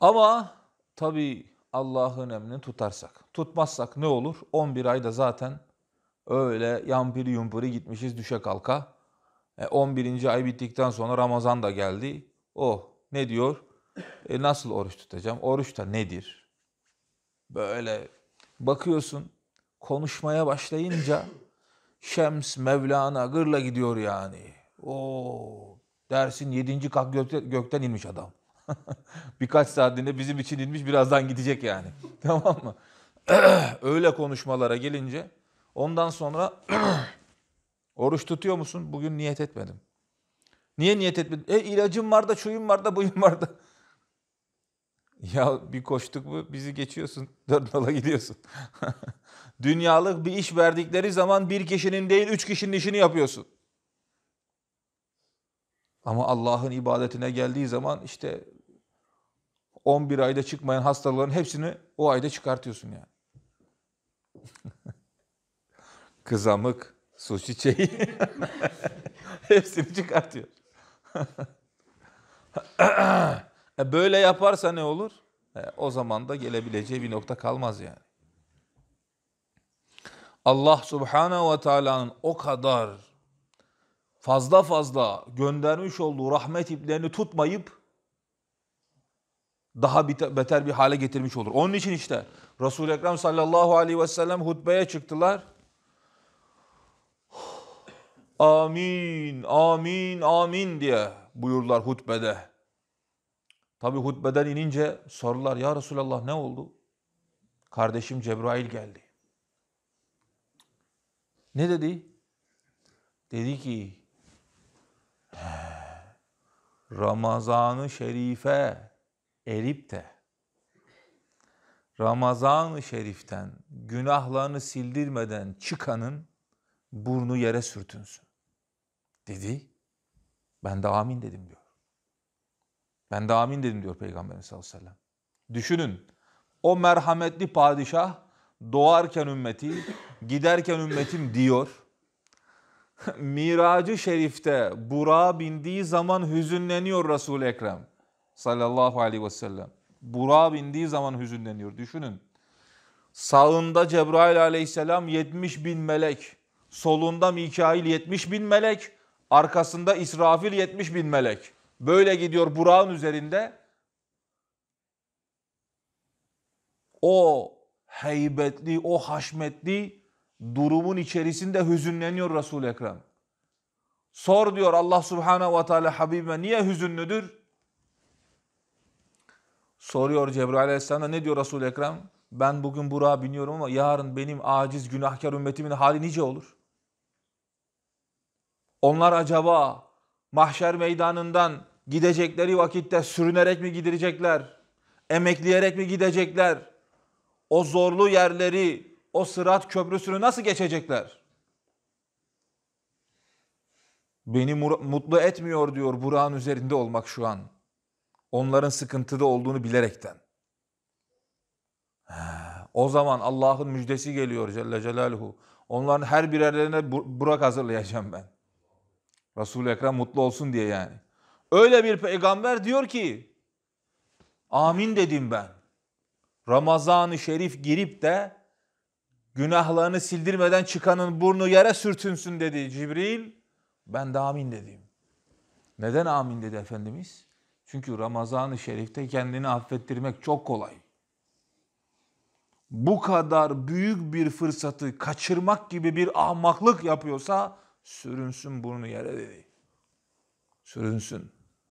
Ama tabii Allah'ın emrini tutarsak. Tutmazsak ne olur? 11 ayda zaten öyle yampiri yumpiri gitmişiz düşe kalka. E 11. ay bittikten sonra Ramazan da geldi. Oh ne diyor? E nasıl oruç tutacağım? Oruç da nedir? Böyle bakıyorsun konuşmaya başlayınca Şems, Mevlana gırla gidiyor yani. O dersin 7. kalk gökten, gökten inmiş adam. Birkaç saatinde bizim için inmiş birazdan gidecek yani. tamam mı? Öyle konuşmalara gelince ondan sonra oruç tutuyor musun? Bugün niyet etmedim. Niye niyet etmedin? E ilacım var da şuyum var da buyum var da. Ya bir koştuk mu bizi geçiyorsun. Dört nala gidiyorsun. Dünyalık bir iş verdikleri zaman bir kişinin değil üç kişinin işini yapıyorsun. Ama Allah'ın ibadetine geldiği zaman işte 11 ayda çıkmayan hastaların hepsini o ayda çıkartıyorsun yani. Kızamık, su çiçeği hepsini çıkartıyor. E, böyle yaparsa ne olur? E, o zaman da gelebileceği bir nokta kalmaz yani. Allah Subhanahu ve Taala'nın o kadar fazla fazla göndermiş olduğu rahmet iplerini tutmayıp daha beter bir hale getirmiş olur. Onun için işte Resul-i Ekrem sallallahu aleyhi ve sellem hutbeye çıktılar. Amin, amin, amin diye buyurlar hutbede. Tabi hutbeden inince sorular ya Resulallah ne oldu? Kardeşim Cebrail geldi. Ne dedi? Dedi ki Ramazan-ı Şerife erip de Ramazan-ı Şerif'ten günahlarını sildirmeden çıkanın burnu yere sürtünsün. Dedi. Ben de amin dedim diyor. Ben de amin dedim diyor Peygamberimiz sallallahu aleyhi ve sellem. Düşünün o merhametli padişah doğarken ümmeti, giderken ümmetim diyor. Miracı şerifte Burak'a bindiği zaman hüzünleniyor Resul-i Ekrem sallallahu aleyhi ve sellem. Burak'a bindiği zaman hüzünleniyor. Düşünün. Sağında Cebrail aleyhisselam 70 bin melek. Solunda Mikail 70 bin melek. Arkasında İsrafil 70 bin melek. Böyle gidiyor Burak'ın üzerinde. O heybetli, o haşmetli durumun içerisinde hüzünleniyor Resul-i Ekrem. Sor diyor Allah Subhanahu ve Teala Habibime niye hüzünlüdür? Soruyor Cebrail Aleyhisselam'a ne diyor resul Ekrem? Ben bugün buraya biniyorum ama yarın benim aciz günahkar ümmetimin hali nice olur? Onlar acaba mahşer meydanından gidecekleri vakitte sürünerek mi gidecekler? Emekleyerek mi gidecekler? O zorlu yerleri, o sırat köprüsünü nasıl geçecekler? Beni mutlu etmiyor diyor buranın üzerinde olmak şu an. Onların sıkıntıda olduğunu bilerekten. O zaman Allah'ın müjdesi geliyor Celle Celaluhu. Onların her birerlerine burak hazırlayacağım ben. Resul-i Ekrem mutlu olsun diye yani. Öyle bir peygamber diyor ki, amin dedim ben. Ramazan-ı Şerif girip de günahlarını sildirmeden çıkanın burnu yere sürtünsün dedi Cibril. Ben de amin dedim. Neden amin dedi Efendimiz? Çünkü Ramazan-ı Şerif'te kendini affettirmek çok kolay. Bu kadar büyük bir fırsatı kaçırmak gibi bir ahmaklık yapıyorsa sürünsün burnu yere dedi. Sürünsün.